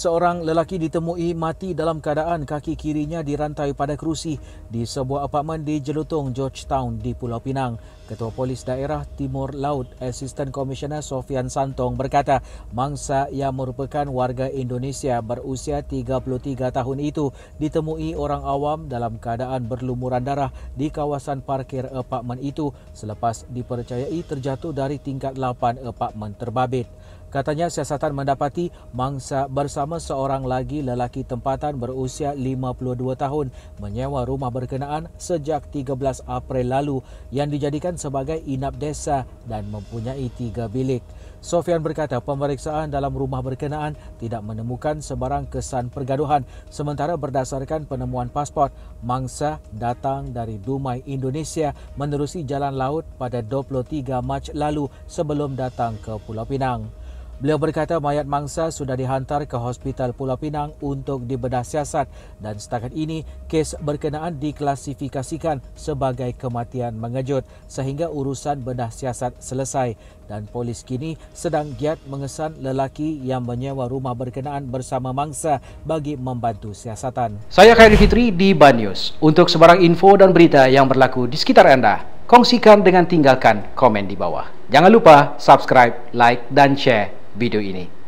seorang lelaki ditemui mati dalam keadaan kaki kirinya dirantai pada kerusi di sebuah apartmen di Jelutong, Georgetown di Pulau Pinang. Ketua Polis Daerah Timur Laut, Asisten Komisioner Sofian Santong berkata, mangsa yang merupakan warga Indonesia berusia 33 tahun itu ditemui orang awam dalam keadaan berlumuran darah di kawasan parkir apartmen itu selepas dipercayai terjatuh dari tingkat 8 apartmen terbabit. Katanya siasatan mendapati mangsa bersama seorang lagi lelaki tempatan berusia 52 tahun menyewa rumah berkenaan sejak 13 April lalu yang dijadikan sebagai inap desa dan mempunyai tiga bilik. Sofian berkata pemeriksaan dalam rumah berkenaan tidak menemukan sebarang kesan pergaduhan sementara berdasarkan penemuan pasport, mangsa datang dari Dumai, Indonesia menerusi jalan laut pada 23 Mac lalu sebelum datang ke Pulau Pinang. Beliau berkata mayat mangsa sudah dihantar ke Hospital Pulau Pinang untuk dibedah siasat dan setakat ini kes berkenaan diklasifikasikan sebagai kematian mengejut sehingga urusan bedah siasat selesai dan polis kini sedang giat mengesan lelaki yang menyewa rumah berkenaan bersama mangsa bagi membantu siasatan. Saya Khairul Fitri di Banyus. Untuk sebarang info dan berita yang berlaku di sekitar anda, kongsikan dengan tinggalkan komen di bawah. Jangan lupa subscribe, like dan share video ini.